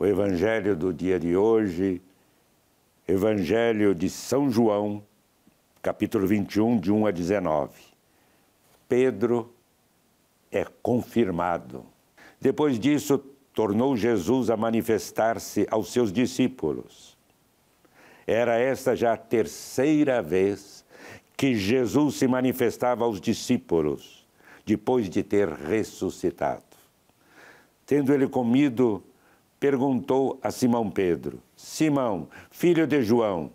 o Evangelho do dia de hoje, Evangelho de São João, capítulo 21, de 1 a 19. Pedro é confirmado. Depois disso, tornou Jesus a manifestar-se aos seus discípulos. Era esta já a terceira vez que Jesus se manifestava aos discípulos, depois de ter ressuscitado. Tendo ele comido perguntou a Simão Pedro: Simão, filho de João,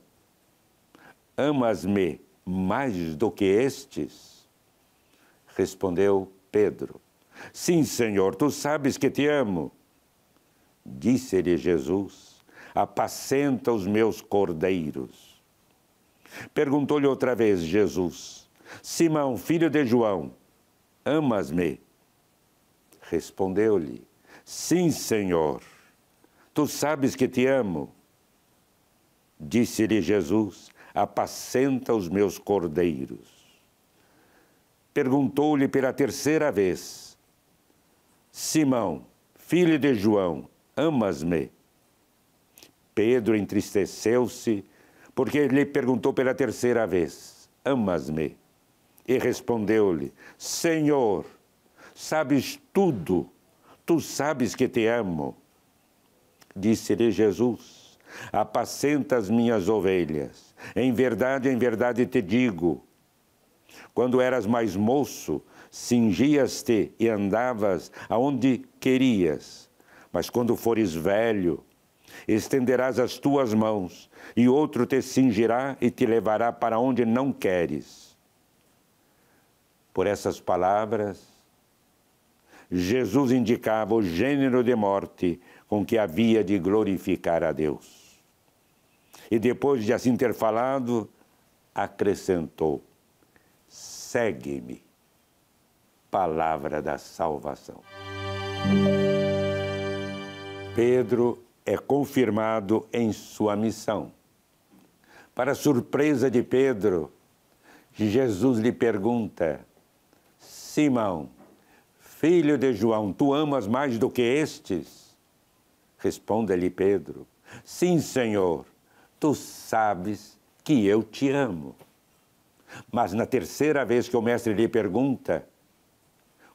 amas-me mais do que estes? Respondeu Pedro: Sim, Senhor, tu sabes que te amo. Disse-lhe Jesus: Apacenta os meus cordeiros. Perguntou-lhe outra vez Jesus: Simão, filho de João, amas-me? Respondeu-lhe: Sim, Senhor, Tu sabes que te amo. Disse-lhe Jesus: Apacenta os meus cordeiros. Perguntou-lhe pela terceira vez: Simão, filho de João, amas-me? Pedro entristeceu-se, porque lhe perguntou pela terceira vez: Amas-me? E respondeu-lhe: Senhor, sabes tudo, tu sabes que te amo. Disse-lhe Jesus: Apacenta as minhas ovelhas. Em verdade, em verdade te digo: quando eras mais moço, cingias-te e andavas aonde querias. Mas quando fores velho, estenderás as tuas mãos, e outro te cingirá e te levará para onde não queres. Por essas palavras, Jesus indicava o gênero de morte com que havia de glorificar a Deus. E depois de assim ter falado, acrescentou: Segue-me, palavra da salvação. Pedro é confirmado em sua missão. Para surpresa de Pedro, Jesus lhe pergunta: Simão, Filho de João, tu amas mais do que estes? Responde-lhe Pedro: Sim, Senhor, tu sabes que eu te amo. Mas na terceira vez que o mestre lhe pergunta,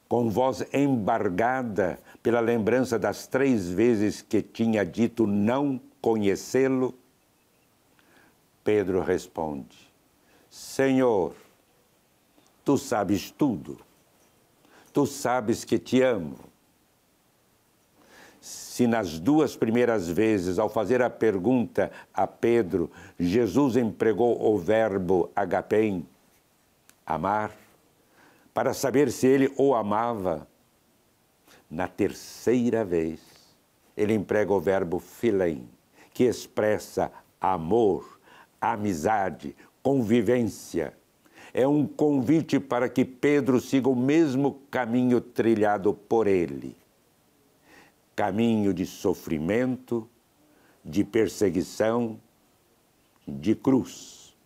com voz embargada pela lembrança das três vezes que tinha dito não conhecê-lo, Pedro responde: Senhor, tu sabes tudo tu sabes que te amo. Se nas duas primeiras vezes, ao fazer a pergunta a Pedro, Jesus empregou o verbo agapem, amar, para saber se ele o amava, na terceira vez, ele emprega o verbo filém, que expressa amor, amizade, convivência é um convite para que Pedro siga o mesmo caminho trilhado por ele caminho de sofrimento, de perseguição, de cruz.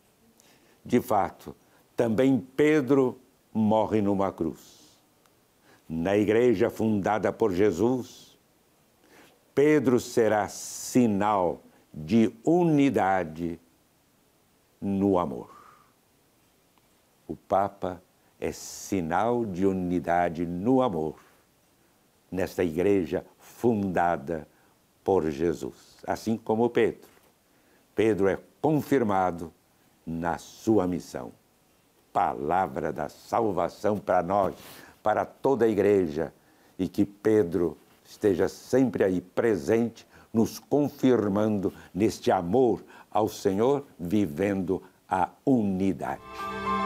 De fato, também Pedro morre numa cruz. Na igreja fundada por Jesus, Pedro será sinal de unidade no amor o Papa é sinal de unidade no amor, nesta igreja fundada por Jesus, assim como Pedro. Pedro é confirmado na sua missão. Palavra da salvação para nós, para toda a igreja, e que Pedro esteja sempre aí presente, nos confirmando neste amor ao Senhor, vivendo a unidade.